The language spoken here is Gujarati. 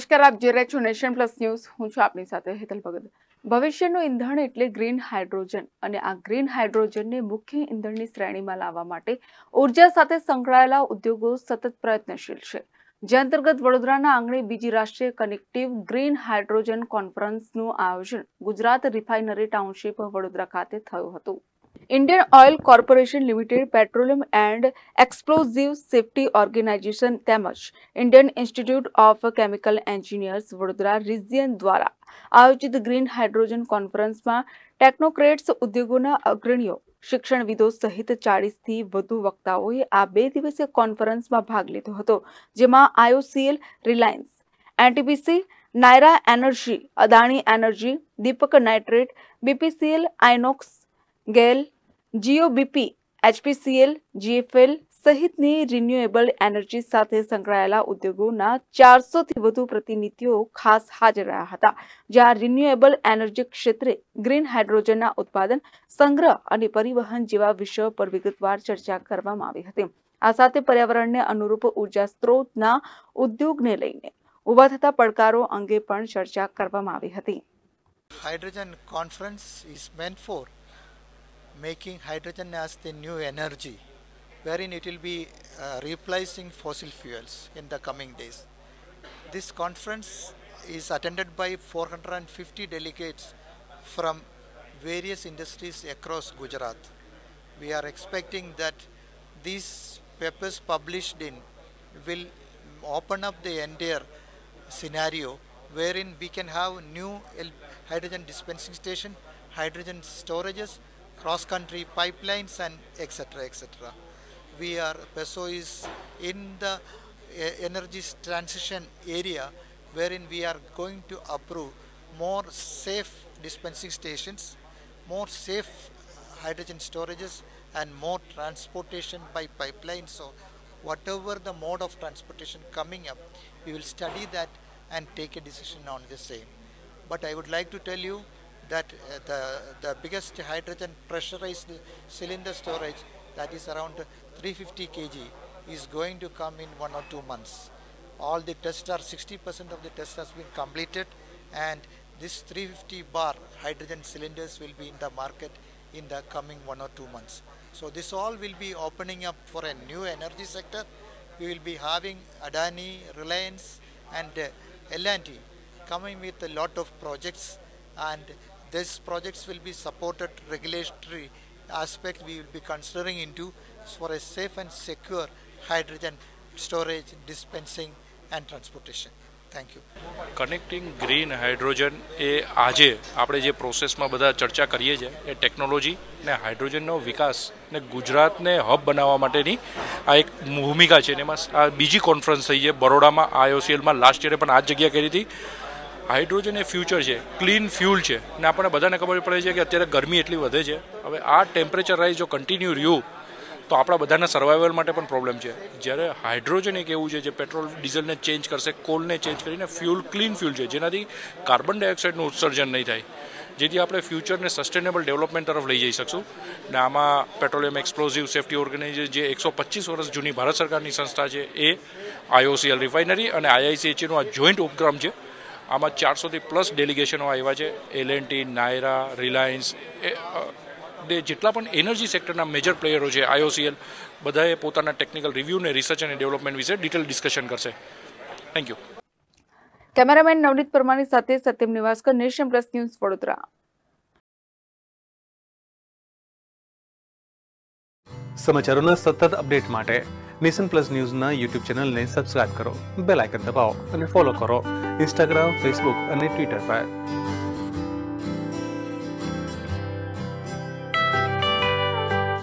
નમસ્કાર આપ જે રહ્યા છો નેશન પ્લસ ન્યૂઝ હું છું આપની સાથે હેતલ ભગત ભવિષ્યનું ઈંધણ એટલે ગ્રીન હાઇડ્રોજન અને આ ગ્રીન હાઇડ્રોજનને મુખ્ય ઈંધણની શ્રેણીમાં લાવવા માટે ઉર્જા સાથે સંકળાયેલા ઉદ્યોગો સતત પ્રયત્નશીલ છે જે અંતર્ગત વડોદરાના આંગણે બીજી રાષ્ટ્રીય કનેક્ટિવ ગ્રીન હાઇડ્રોજન કોન્ફરન્સનું આયોજન ગુજરાત રિફાઇનરી ટાઉનશીપ વડોદરા ખાતે થયું હતું Indian Oil Corporation Limited petroleum and explosive safety organisation તેમજ Indian Institute of Chemical Engineers Vadodara region દ્વારા આયોજિત ગ્રીન હાઇડ્રોજન કોન્ફરન્સમાં ટેકનોક્રેટ્સ ઉદ્યોગોના અગ્રણીઓ શિક્ષણવિદો સહિત ચાળીસથી વધુ વક્તાઓએ આ બે દિવસીય કોન્ફરન્સમાં ભાગ લીધો હતો જેમાં IOCL Reliance NTPC Nayara energy Adani energy Deepak nitrate BPCL INOX GAIL Jio BP HPCL GFL સહિતની રિન્યુએબલ એનર્જી સાથે સંકળાયેલા ઉદ્યોગોના ચારસોથી વધુ પ્રતિનિધિઓ ખાસ હાજર રહ્યા હતા જ્યાં રિન્યુએબલ એનર્જી ક્ષેત્રે ગ્રીન હાઇડ્રોજનના ઉત્પાદન સંગ્રહ અને પરિવહન જેવા વિષયો પર વિગતવાર ચર્ચા કરવામાં આવી હતી આ સાથે પર્યાવરણને અનુરૂપ ઉર્જા સ્ત્રોતના ઉદ્યોગને લઈને ઊભા થતા પડકારો અંગે પણ ચર્ચા કરવામાં આવી હતી hydrogen conference is meant for making hydrogen as the new energy, wherein it will be uh, replacing fossil fuels in the coming days. This conference is attended by 450 delegates from various industries across Gujarat. We are expecting that these papers published in will open up the entire scenario wherein we can have new hydrogen dispensing station, hydrogen storages, cross-country pipelines and etc. etc. We are, PESO is in the energy transition area wherein we are going to approve more safe dispensing stations, more safe hydrogen storages and more transportation by pipeline. So whatever the mode of transportation coming up, we will study that and take a decision on the same. But I would like to tell you that uh, the, the biggest hydrogen pressurized cylinder storage that is around 350 kg is going to come in one or two months. All the tests are 60% of the tests has been completed and this 350 bar hydrogen cylinders will be in the market in the coming one or two months. So this all will be opening up for a new energy sector. We will be having Adani, Reliance and uh, L&T coming with a lot of projects and These projects will be supported regulatory aspect we will be considering into for a safe and secure hydrogen storage, dispensing and transportation. Thank you connecting green hydrogen એ આજે આપણે જે પ્રોસેસમાં બધા ચર્ચા કરીએ છીએ એ ટેકનોલોજી ને હાઇડ્રોજનનો વિકાસ ને ગુજરાતને હબ બનાવવા માટેની આ એક ભૂમિકા છે ને એમાં બીજી કોન્ફરન્સ થઈ છે બરોડામાં આઈઓસીએલમાં લાસ્ટ યરે પણ આ જ જગ્યા કરી હતી હાઇડ્રોજન એ ફ્યુચર છે ક્લીન ફ્યુલ છે ને આપણને બધાને ખબર પડે છે કે અત્યારે ગરમી એટલી વધે છે હવે આ ટેમ્પરેચર રાઇઝ જો કન્ટિન્યુ રહ્યું તો આપણા બધાના સર્વાઈવલ માટે પણ પ્રોબ્લેમ છે જ્યારે હાઇડ્રોજન એક એવું છે જે પેટ્રોલ ડીઝલને ચેન્જ કરશે કોલને ચેન્જ કરીને ફ્યુલ ક્લીન ફ્યુલ છે જેનાથી કાર્બન ડાયોક્સાઇડનું ઉત્સર્જન નહીં થાય જેથી આપણે ફ્યુચરને સસ્ટેનેબલ ડેવલપમેન્ટ તરફ લઈ જઈ શકશું ને આમાં પેટ્રોલિયમ એક્સપ્લોઝિવ સેફ્ટી ઓર્ગેનાઇઝેશન જે એકસો પચીસ વર્ષ જૂની ભારત સરકારની સંસ્થા છે એ આઈઓસીએલ રિફાઇનરી અને આઈઆઈસીએચનું e આ જોઈન્ટ ઉપક્રમ છે આમાં ચારસોથી પ્લસ ડેલિગેશનો આવ્યા છે એલ એન નાયરા રિલાયન્સ એ જેટલા પણ એનર્જી સેક્ટરના મેજર પ્લેયરો છે આઈઓસીએલ બધાએ પોતાના ટેકનિકલ રિવ્યુ ને રિસર્ચ અને ડેવલપમેન્ટ વિશે ડિટેલ ડિસ્કશન કરશે thank you cameraman Navneet Parmani સાથે Satyam Nivaskar Nation Plus News Vadodara સમાચારોના સતત અપડેટ માટે નેશન પ્લસ ન્યૂઝના યુટ્યુબ ચેનલને સબસ્ક્રાઇબ કરો બેલ આઇકન દબાવો અને ફોલો કરો ઇન્સ્ટાગ્રામ ફેસબુક અને ટ્વિટર પર